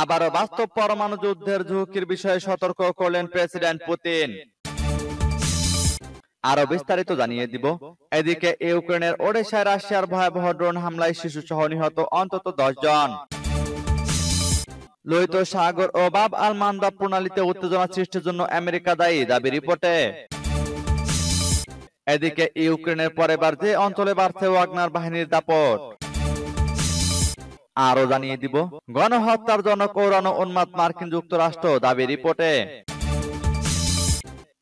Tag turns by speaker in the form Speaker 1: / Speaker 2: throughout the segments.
Speaker 1: আবারও বাস্তব পরমাণু যুদ্ধের ঝুঁকির বিষয়ে সতর্ক করলেন প্রেসিডেন্ট পুতিন আরো বিস্তারিত জানিয়ে দিব এদিকে ইউক্রেনের ওডেশায় রাশিয়ার ভয়াবহ ড্রোন হামলায় শিশু সহ নিহত অন্তত দশ জন লোহিত সাগর ও বাব আল মান্দা প্রণালীতে উত্তেজনা সৃষ্টির জন্য আমেরিকা দায়ী দাবি রিপোর্টে এদিকে ইউক্রেনের পরেবার যে অঞ্চলে বাড়ছে ওয়াগনার বাহিনীর দাপট আরো জানিয়ে দিব গণহত্যার জন্য কৌরানো উন্মাদ মার্কিন যুক্তরাষ্ট্র দাবি রিপোর্টে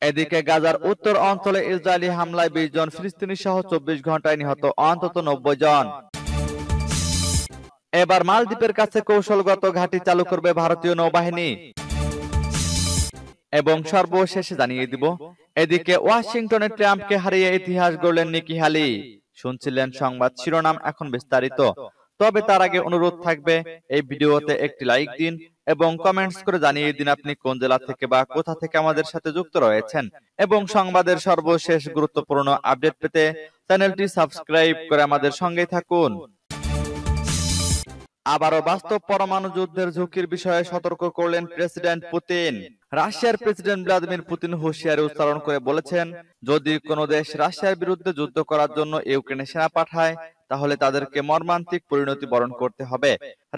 Speaker 1: এদিকে গাজার উত্তর অঞ্চলে ইসরায়েলি হামলায় বিশ জন ফিলিস্তিনি সহ চব্বিশ ঘন্টায় নিহত অন্তত নব্বই জন এবার মালদ্বীপের কাছে কৌশলগত ঘাঁটি চালু করবে ভারতীয় নৌবাহিনী এবং সর্বশেষে জানিয়ে দিব এদিকে ওয়াশিংটনে ট্রাম্পকে হারিয়ে ইতিহাস গড়লেন নিকি হালি শুনছিলেন সংবাদ শিরোনাম এখন বিস্তারিত তবে তার আগে অনুরোধ থাকবে এই ভিডিওতে একটি লাইক দিন এবং কমেন্টস করে জানিয়ে দিন আপনি কোন জেলা থেকে বা কোথা থেকে আমাদের সাথে যুক্ত রয়েছেন এবং সংবাদের সর্বশেষ গুরুত্বপূর্ণ আপডেট পেতে চ্যানেলটি সাবস্ক্রাইব করে আমাদের সঙ্গে থাকুন আবারও বাস্তব পরমাণু যুদ্ধের ঝুঁকির বিষয়ে সতর্ক করলেন প্রেসিডেন্ট পুতিন রাশিয়ার প্রেসিডেন্ট ভ্লাদিমির পুতিন হুঁশিয়ারি উচ্চারণ করে বলেছেন যদি কোনো দেশ রাশিয়ার বিরুদ্ধে যুদ্ধ করার জন্য ইউক্রেনে সেনা পাঠায় তাহলে তাদেরকে মর্মান্তিক পরিণতি বরণ করতে হবে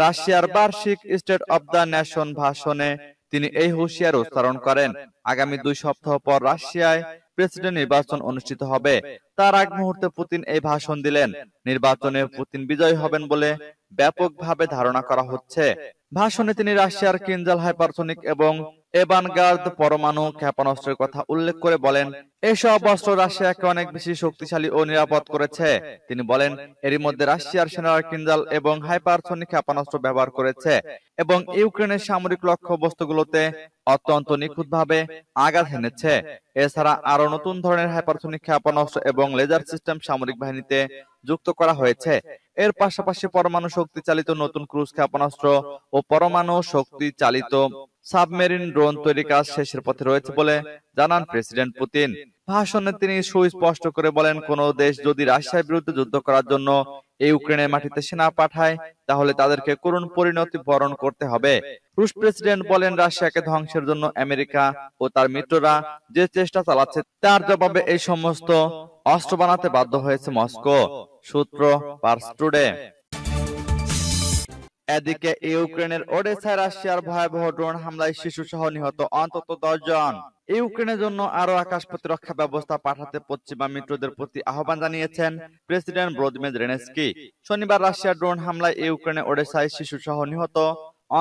Speaker 1: রাশিয়ার বার্ষিক স্টেট অব দ্য নেশন ভাষণে তিনি এই হুঁশিয়ার উচ্চারণ করেন আগামী দুই সপ্তাহ পর রাশিয়ায় প্রেসিডেন্ট নির্বাচন অনুষ্ঠিত হবে তার আগ মুহূর্তে পুতিন এই ভাষণ দিলেন নির্বাচনে পুতিন বিজয় হবেন বলে ব্যাপকভাবে ধারণা করা হচ্ছে ভাষণে তিনি রাশিয়ার কিনজাল হাইপারসনিক এবং এবানগার্দ পরমাণু ক্ষেপণাস্ত্রের কথা উল্লেখ করে বলেন এসব অস্ত্র রাশিয়াকে অনেক বেশি শক্তিশালী ও নিরাপদ করেছে তিনি বলেন এরই মধ্যে রাশিয়ার সেনারা কিন্দাল এবং হাইপারসনিক ক্ষেপণাস্ত্র ব্যবহার করেছে এবং ইউক্রেনের সামরিক লক্ষ্য বস্তুগুলোতে অত্যন্ত নিখুঁতভাবে আঘাত হেনেছে এছাড়া আরো নতুন ধরনের হাইপারসনিক ক্ষেপণাস্ত্র এবং লেজার সিস্টেম সামরিক বাহিনীতে যুক্ত করা হয়েছে এর পাশাপাশি পরমাণু শক্তি চালিত নতুন ক্রুজ ক্ষেপণাস্ত্র ও পরমাণু শক্তি চালিত সাবমেরিন ড্রোন তৈরি কাজ শেষের পথে রয়েছে বলে জানান প্রেসিডেন্ট পুতিন ভাষণে তিনি সুস্পষ্ট করে বলেন কোন দেশ যদি রাশিয়ার বিরুদ্ধে যুদ্ধ করার জন্য ইউক্রেনের মাটিতে সেনা পাঠায় তাহলে তাদেরকে করুণ পরিণতি বরণ করতে হবে রুশ প্রেসিডেন্ট বলেন রাশিয়াকে ধ্বংসের জন্য আমেরিকা ও তার মিত্ররা যে চেষ্টা চালাচ্ছে তার জবাবে এই সমস্ত অস্ত্র বানাতে বাধ্য হয়েছে মস্কো সূত্র পার্স টুডে এদিকে ইউক্রেনের ওডেসায় রাশিয়ার ভয়াবহ ড্রোন হামলায় শিশু সহ নিহত অন্তত দশ জন ইউক্রেনের জন্য আরো আকাশ প্রতিরক্ষা ব্যবস্থা পাঠাতে পশ্চিমা মিত্রদের প্রতি আহ্বান জানিয়েছেন প্রেসিডেন্ট ব্রোদমে জেনেস্কি শনিবার রাশিয়ার ড্রোন হামলায় ইউক্রেনের ওডেসায় শিশু সহ নিহত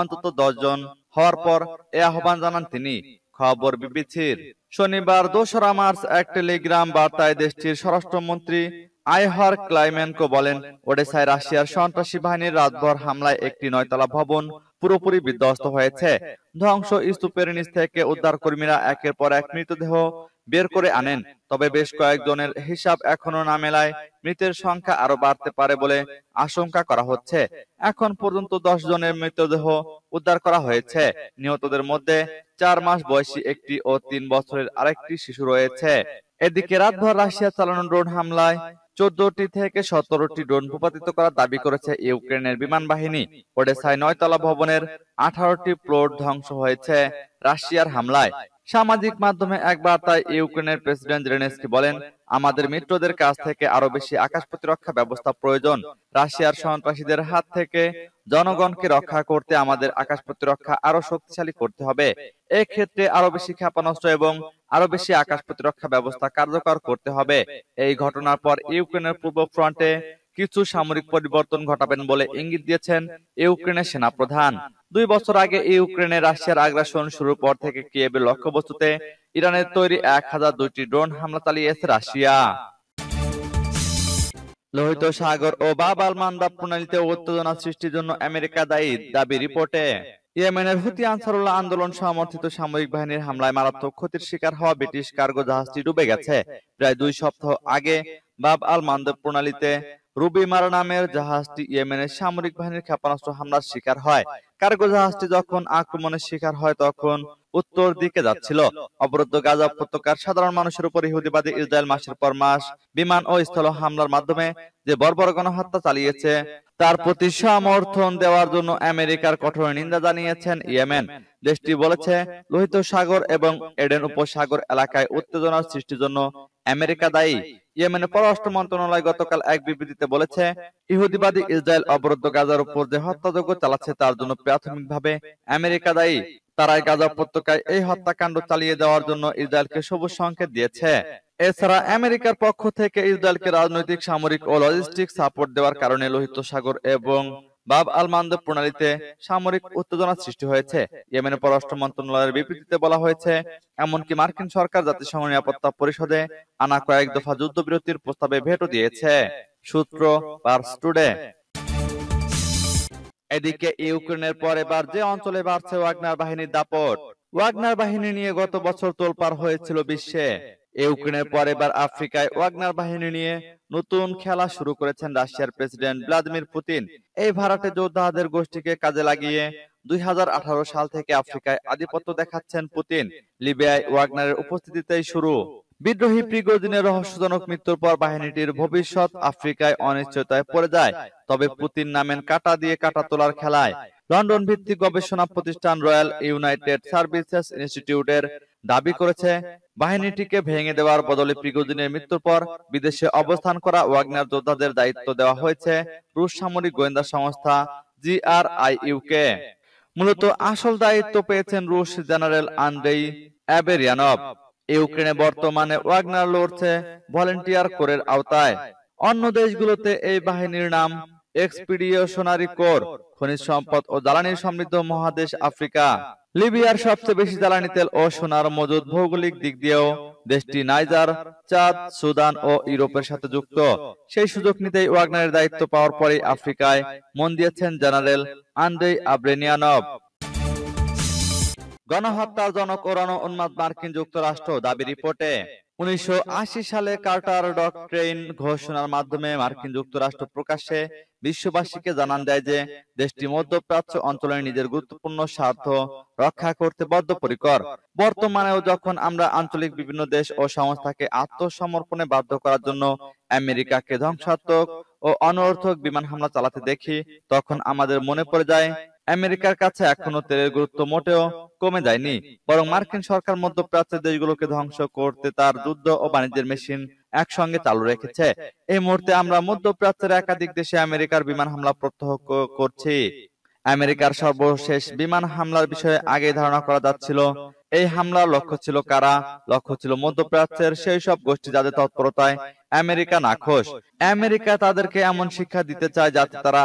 Speaker 1: অন্তত দশ জন হওয়ার পর এ আহ্বান জানান তিনি খবর বিবিসির শনিবার দোসরা মার্চ এক টেলিগ্রাম বার্তায় দেশটির স্বরাষ্ট্রমন্ত্রী আইহর ক্লাইমেনকো বলেন ওডেসায় রাশিয়ার সন্ত্রাসী বাহিনীর রাতভর হামলায় একটি নয়তলা ভবন পুরোপুরি বিধ্বস্ত হয়েছে ধ্বংস স্তূপের নিচ থেকে উদ্ধার কর্মীরা একের পর এক মৃতদেহ বের করে আনেন তবে বেশ কয়েকজনের হিসাব এখনো না মেলায় মৃতের সংখ্যা আরো বাড়তে পারে বলে আশঙ্কা করা হচ্ছে এখন পর্যন্ত দশ জনের মৃতদেহ উদ্ধার করা হয়েছে নিহতদের মধ্যে চার মাস বয়সী একটি ও তিন বছরের আরেকটি শিশু রয়েছে এদিকে রাতভর রাশিয়া চালানো ড্রোন হামলায় চোদ্দটি থেকে সতেরোটি ড্রোন ভূপাতিত করার দাবি করেছে ইউক্রেনের বিমান বাহিনী ওডেসায় নয়তলা ভবনের আঠারোটি প্লট ধ্বংস হয়েছে রাশিয়ার হামলায় সামাজিক মাধ্যমে এক বার্তায় ইউক্রেনের প্রেসিডেন্ট জেলেনস্কি বলেন আমাদের মিত্রদের কাছ থেকে আরো বেশি আকাশ প্রতিরক্ষা ব্যবস্থা প্রয়োজন রাশিয়ার সন্ত্রাসীদের হাত থেকে জনগণকে রক্ষা করতে আমাদের আকাশ প্রতিরক্ষা আরো শক্তিশালী করতে হবে ক্ষেত্রে আরো বেশি ক্ষেপণাস্ত্র এবং আরো বেশি আকাশ প্রতিরক্ষা ব্যবস্থা কার্যকর করতে হবে এই ঘটনার পর ইউক্রেনের পূর্ব ফ্রন্টে কিছু সামরিক পরিবর্তন ঘটাবেন বলে ইঙ্গিত দিয়েছেন ইউক্রেনের সেনাপ্রধান দুই বছর আগে ইউক্রেনে রাশিয়ার আগ্রাসন শুরুর পর থেকে কিয়েবের লক্ষ্যবস্তুতে ইরানের তৈরি এক হাজার দুইটি ড্রোন হামলা চালিয়েছে রাশিয়া লোহিত সাগর ও বাবাল মান্দা প্রণালীতে উত্তেজনা সৃষ্টির জন্য আমেরিকা দায়ী দাবি রিপোর্টে ইয়েমেনের হুতি আনসারুল্লাহ আন্দোলন সমর্থিত সামরিক বাহিনীর হামলায় মারাত্মক ক্ষতির শিকার হওয়া ব্রিটিশ কার্গো জাহাজটি ডুবে গেছে প্রায় দুই সপ্তাহ আগে বাব আল মান্দব প্রণালীতে রুবিমার নামের জাহাজটি ইয়েমেনের সামরিক বাহিনীর ক্ষেপণাস্ত্র হামলার শিকার হয় কার্গো জাহাজটি যখন আক্রমণের শিকার হয় তখন উত্তর দিকে যাচ্ছিল অবরুদ্ধ গাজা উপত্যকার সাধারণ মানুষের উপর ইহুদিবাদী ইসরায়েল মাসের পর মাস বিমান ও স্থল হামলার মাধ্যমে যে বর্বর গণহত্যা চালিয়েছে তার প্রতি সমর্থন দেওয়ার জন্য আমেরিকার কঠোর নিন্দা জানিয়েছেন ইয়েমেন দেশটি বলেছে লোহিত সাগর এবং এডেন উপসাগর এলাকায় উত্তেজনার সৃষ্টির জন্য আমেরিকা দায়ী ইয়েমেনের পররাষ্ট্র মন্ত্রণালয় গতকাল এক বিবৃতিতে বলেছে ইহুদিবাদী ইসরায়েল অবরুদ্ধ গাজার উপর যে হত্যাযজ্ঞ চালাচ্ছে তার জন্য প্রাথমিকভাবে আমেরিকা দায়ী তারাই গাজা উপত্যকায় এই হত্যাকাণ্ড চালিয়ে যাওয়ার জন্য ইসরায়েলকে সবুজ সংকেত দিয়েছে এছাড়া আমেরিকার পক্ষ থেকে ইসরায়েলকে রাজনৈতিক সামরিক ও লজিস্টিক সাপোর্ট দেওয়ার কারণে লোহিত সাগর এবং বাব আল মান্দব প্রণালীতে সামরিক উত্তেজনা সৃষ্টি হয়েছে ইয়েমেনের পররাষ্ট্র মন্ত্রণালয়ের বিবৃতিতে বলা হয়েছে এমনকি মার্কিন সরকার জাতিসংঘ নিরাপত্তা পরিষদে আনা কয়েক দফা যুদ্ধবিরতির প্রস্তাবে ভেটো দিয়েছে সূত্র পার্স টুডে এদিকে ইউক্রেনের পর এবার যে অঞ্চলে বাড়ছে ওয়াগনার বাহিনীর দাপট ওয়াগনার বাহিনী নিয়ে গত বছর তোলপার হয়েছিল বিশ্বে ইউক্রেনের পর এবার আফ্রিকায় ওয়াগনার বাহিনী নিয়ে নতুন খেলা শুরু করেছেন রাশিয়ার প্রেসিডেন্ট ভ্লাদিমির পুতিন এই ভাড়াটে যোদ্ধাদের গোষ্ঠীকে কাজে লাগিয়ে দুই সাল থেকে আফ্রিকায় আধিপত্য দেখাচ্ছেন পুতিন লিবিয়ায় ওয়াগনারের উপস্থিতিতেই শুরু বিদ্রোহী প্রিগোদিনের রহস্যজনক মৃত্যুর পর বাহিনীটির ভবিষ্যৎ আফ্রিকায় অনিশ্চয়তায় পড়ে যায় তবে পুতিন নামেন কাটা দিয়ে কাটা তোলার খেলায় লন্ডন ভিত্তিক গবেষণা প্রতিষ্ঠান রয়্যাল ইউনাইটেড সার্ভিসেস ইনস্টিটিউটের দাবি করেছে বাহিনীটিকে ভেঙে দেওয়ার বদলে প্রিগোদিনের মৃত্যুর পর বিদেশে অবস্থান করা ওয়াগনার যোদ্ধাদের দায়িত্ব দেওয়া হয়েছে রুশ সামরিক গোয়েন্দা সংস্থা জিআরআইইউকে মূলত আসল দায়িত্ব পেয়েছেন রুশ জেনারেল আন্দ্রেই অ্যাবেরিয়ানব ইউক্রেনে বর্তমানে ওয়াগনার লড়ছে ভলেন্টিয়ার কোরের আওতায় অন্য দেশগুলোতে এই বাহিনীর নাম এক্সপিডিয়েশনারি কোর খনিজ সম্পদ ও জ্বালানি সমৃদ্ধ মহাদেশ আফ্রিকা লিবিয়ার সবচেয়ে বেশি জ্বালানি তেল ও সোনার মজুদ ভৌগোলিক দিক দিয়েও দেশটি নাইজার চাঁদ সুদান ও ইউরোপের সাথে যুক্ত সেই সুযোগ নিতেই ওয়াগনারের দায়িত্ব পাওয়ার পরেই আফ্রিকায় মন দিয়েছেন জেনারেল আন্দ্রে আব্রেনিয়ানব গণহত্যার জনক ওরানো উন্মাদ মার্কিন যুক্তরাষ্ট্র দাবি রিপোর্টে উনিশশো সালে কার্টার ডক্ট্রেইন ঘোষণার মাধ্যমে মার্কিন যুক্তরাষ্ট্র প্রকাশ্যে বিশ্ববাসীকে জানান দেয় যে দেশটি মধ্যপ্রাচ্য অঞ্চলে নিজের গুরুত্বপূর্ণ স্বার্থ রক্ষা করতে বদ্ধপরিকর বর্তমানেও যখন আমরা আঞ্চলিক বিভিন্ন দেশ ও সংস্থাকে আত্মসমর্পণে বাধ্য করার জন্য আমেরিকাকে ধ্বংসাত্মক ও অনর্থক বিমান হামলা চালাতে দেখি তখন আমাদের মনে পড়ে যায় আমেরিকার কাছে এখনো তেলের গুরুত্ব মোটেও কমে যায়নি বরং মার্কিন সরকার মধ্যপ্রাচ্যের দেশগুলোকে ধ্বংস করতে তার যুদ্ধ ও বাণিজ্যের মেশিন একসঙ্গে চালু রেখেছে এই মুহূর্তে আমরা মধ্যপ্রাচ্যের একাধিক দেশে আমেরিকার বিমান হামলা প্রত্যহ করছি আমেরিকার সর্বশেষ বিমান হামলার বিষয়ে আগে ধারণা করা যাচ্ছিল এই হামলার লক্ষ্য ছিল কারা লক্ষ্য ছিল মধ্যপ্রাচ্যের সেই সব গোষ্ঠী যাদের তৎপরতায় আমেরিকা নাখোশ আমেরিকা তাদেরকে এমন শিক্ষা দিতে চায় যাতে তারা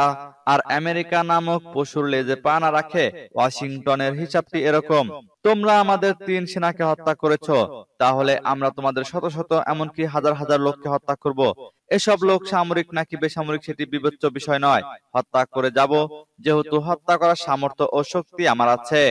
Speaker 1: আর আমেরিকা নামক পশুর লেজে পা না রাখে ওয়াশিংটনের হিসাবটি এরকম তোমরা আমাদের তিন সেনাকে হত্যা করেছ তাহলে আমরা তোমাদের শত শত এমনকি হাজার হাজার লোককে হত্যা করব। এসব লোক সামরিক নাকি বেসামরিক সেটি বিবেচ্য বিষয় নয় হত্যা করে যাব যেহেতু হত্যা করার সামর্থ্য ও শক্তি আমার আছে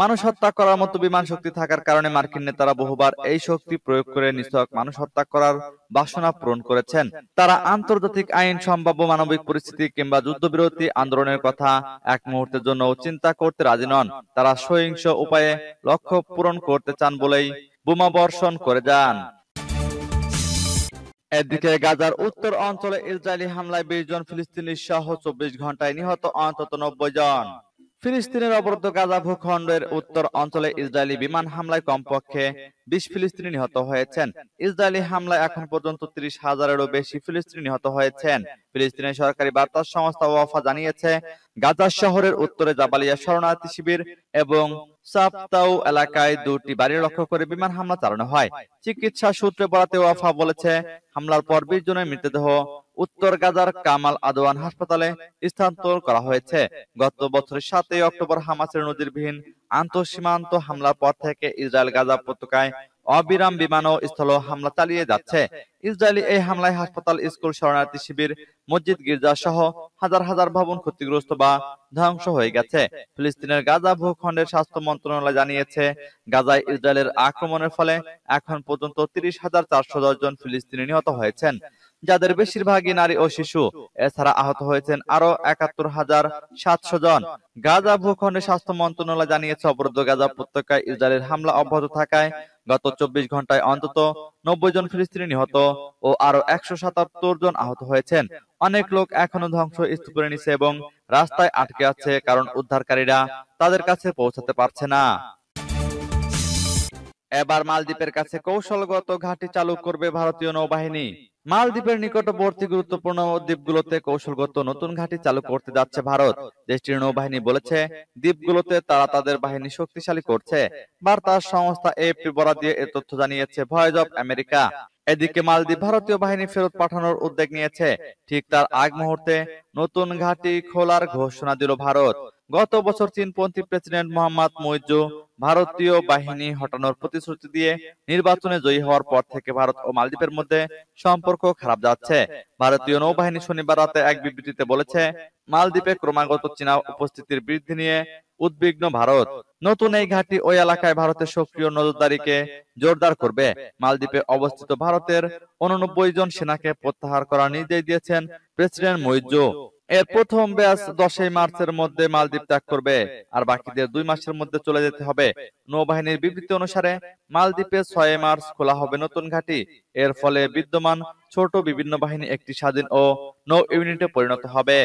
Speaker 1: মানুষ হত্যা করার মতো বিমান শক্তি থাকার কারণে মার্কিন নেতারা বহুবার এই শক্তি প্রয়োগ করে নিছক মানুষ হত্যা করার বাসনা পূরণ করেছেন তারা আন্তর্জাতিক আইন সম্ভাব্য মানবিক পরিস্থিতি কিংবা যুদ্ধবিরতি আন্দোলনের কথা এক মুহূর্তের জন্য চিন্তা করতে রাজি নন তারা সহিংস উপায়ে লক্ষ্য পূরণ করতে চান বলেই বোমা বর্ষণ করে যান এদিকে গাজার উত্তর অঞ্চলে ইসরায়েলি হামলায় বিশ জন ফিলিস্তিনি সহ চব্বিশ ঘন্টায় নিহত অন্তত নব্বই জন ফিলিস্তিনের অবরুদ্ধ গাজা ভূখণ্ডের উত্তর অঞ্চলে ইসরায়েলি বিমান হামলায় কমপক্ষে বিশ ফিলিস্তিনি নিহত হয়েছেন ইসরায়েলি হামলায় এখন পর্যন্ত ত্রিশ হাজারেরও বেশি ফিলিস্তিনি নিহত হয়েছেন ফিলিস্তিনের সরকারি বার্তা সংস্থা ওয়াফা জানিয়েছে গাজা শহরের উত্তরে জাবালিয়া শরণার্থী শিবির এবং সাপ্তাউ এলাকায় দুটি বাড়ি লক্ষ্য করে বিমান হামলা চালানো হয় চিকিৎসা সূত্রে বলাতে ওয়াফা বলেছে হামলার পর বিশ জনের মৃতদেহ উত্তর গাজার কামাল আদওয়ান হাসপাতালে স্থানান্তর করা হয়েছে গত বছরের সাতই অক্টোবর হামাসের নজিরবিহীন সীমান্ত হামলার পর থেকে ইসরায়েল গাজা উপত্যকায় অবিরাম বিমান ও স্থল হামলা চালিয়ে যাচ্ছে ইসরায়েলি এই হামলায় হাসপাতাল স্কুল শরণার্থী শিবির মসজিদ গির্জা সহ হাজার হাজার ভবন ক্ষতিগ্রস্ত বা ধ্বংস হয়ে গেছে ফিলিস্তিনের গাজা ভূখণ্ডের স্বাস্থ্য মন্ত্রণালয় জানিয়েছে গাজায় ইসরায়েলের আক্রমণের ফলে এখন পর্যন্ত তিরিশ হাজার চারশো দশ জন ফিলিস্তিনি নিহত হয়েছেন যাদের বেশিরভাগই নারী ও শিশু এছাড়া আহত হয়েছেন আরো একাত্তর হাজার সাতশো জন গাজা ভূখণ্ডে স্বাস্থ্য মন্ত্রণালয় জানিয়েছে অবরুদ্ধ গাজা উপত্যকায় ইসরায়েলের হামলা অব্যাহত থাকায় গত চব্বিশ ঘন্টায় অন্তত নব্বই জন ফিলিস্তিনি নিহত ও আরো একশো সাতাত্তর জন আহত হয়েছেন অনেক লোক এখনো ধ্বংস স্তূপের নিচে এবং রাস্তায় আটকে আছে কারণ উদ্ধারকারীরা তাদের কাছে পৌঁছাতে পারছে না এবার মালদ্বীপের কাছে কৌশলগত ঘাঁটি চালু করবে ভারতীয় নৌবাহিনী মালদ্বীপের নিকটবর্তী গুরুত্বপূর্ণ দ্বীপগুলোতে কৌশলগত নতুন ঘাঁটি চালু করতে যাচ্ছে ভারত দেশটির নৌবাহিনী বলেছে দ্বীপগুলোতে তারা তাদের বাহিনী শক্তিশালী করছে বার্তা সংস্থা এএফপি বরাদ দিয়ে এ তথ্য জানিয়েছে ভয়েস অব আমেরিকা এদিকে মালদ্বীপ ভারতীয় বাহিনী ফেরত পাঠানোর উদ্যোগ নিয়েছে ঠিক তার আগ মুহূর্তে নতুন ঘাঁটি খোলার ঘোষণা দিল ভারত গত বছর চীনপন্থী প্রেসিডেন্ট মোহাম্মদ মৈজু ভারতীয় বাহিনী হটানোর প্রতিশ্রুতি দিয়ে নির্বাচনে জয়ী হওয়ার পর থেকে ভারত ও মালদ্বীপের মধ্যে সম্পর্ক খারাপ যাচ্ছে ভারতীয় নৌবাহিনী শনিবার রাতে এক বিবৃতিতে বলেছে মালদ্বীপে ক্রমাগত চীনা উপস্থিতির বৃদ্ধি নিয়ে উদ্বিগ্ন ভারত নতুন এই ঘাটি ওই এলাকায় ভারতের সক্রিয় নজরদারিকে জোরদার করবে মালদ্বীপে অবস্থিত ভারতের উননব্বই জন সেনাকে প্রত্যাহার করার নির্দেশ দিয়েছেন প্রেসিডেন্ট মৈজু এর প্রথম ব্যাচ দশই মার্চের মধ্যে মালদ্বীপ ত্যাগ করবে আর বাকিদের দুই মাসের মধ্যে চলে যেতে হবে নৌবাহিনীর বিবৃতি অনুসারে মালদ্বীপে ছয় মার্চ খোলা হবে নতুন ঘাঁটি এর ফলে বিদ্যমান ছোট বিভিন্ন বাহিনী একটি স্বাধীন ও নৌ ইউনিটে পরিণত হবে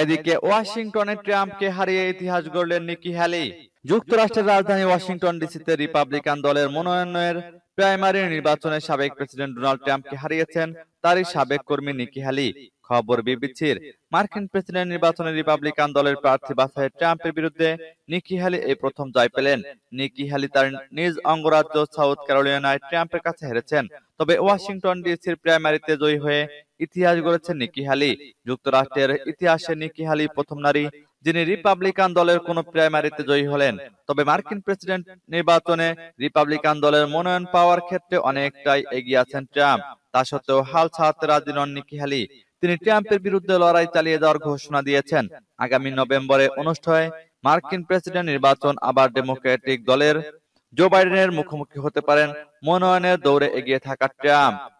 Speaker 1: এদিকে ওয়াশিংটনে ট্রাম্পকে হারিয়ে ইতিহাস গড়লেন নিকি হ্যালি যুক্তরাষ্ট্রের রাজধানী ওয়াশিংটন ডিসিতে রিপাবলিকান দলের মনোনয়নের প্রাইমারি নির্বাচনে সাবেক প্রেসিডেন্ট ডোনাল্ড ট্রাম্পকে হারিয়েছেন তারই সাবেক কর্মী নিকি হ্যালি খবর বিবিসির মার্কিন প্রেসিডেন্ট নির্বাচনে রিপাবলিকান দলের প্রার্থী বাছাই ট্রাম্পের বিরুদ্ধে নিকি হ্যালি এই প্রথম জয় পেলেন নিকি হ্যালি তার নিজ অঙ্গরাজ্য সাউথ ক্যারোলিনায় ট্রাম্পের কাছে হেরেছেন তবে ওয়াশিংটন ডিসির প্রাইমারিতে জয়ী হয়ে ইতিহাস গড়েছেন নিকি হ্যালি যুক্তরাষ্ট্রের ইতিহাসে নিকি হ্যালি প্রথম নারী যিনি রিপাবলিকান দলের কোন প্রাইমারিতে জয়ী হলেন তবে মার্কিন প্রেসিডেন্ট নির্বাচনে রিপাবলিকান দলের মনোনয়ন পাওয়ার ক্ষেত্রে অনেকটাই এগিয়ে আছেন ট্রাম্প তা সত্ত্বেও হাল ছাড়তে রাজি নন নিকি হ্যালি তিনি ট্রাম্পের বিরুদ্ধে লড়াই চালিয়ে যাওয়ার ঘোষণা দিয়েছেন আগামী নভেম্বরে অনুষ্ঠানে মার্কিন প্রেসিডেন্ট নির্বাচন আবার ডেমোক্রেটিক দলের জো বাইডেনের মুখোমুখি হতে পারেন মনোনয়নের দৌড়ে এগিয়ে থাকা ট্রাম্প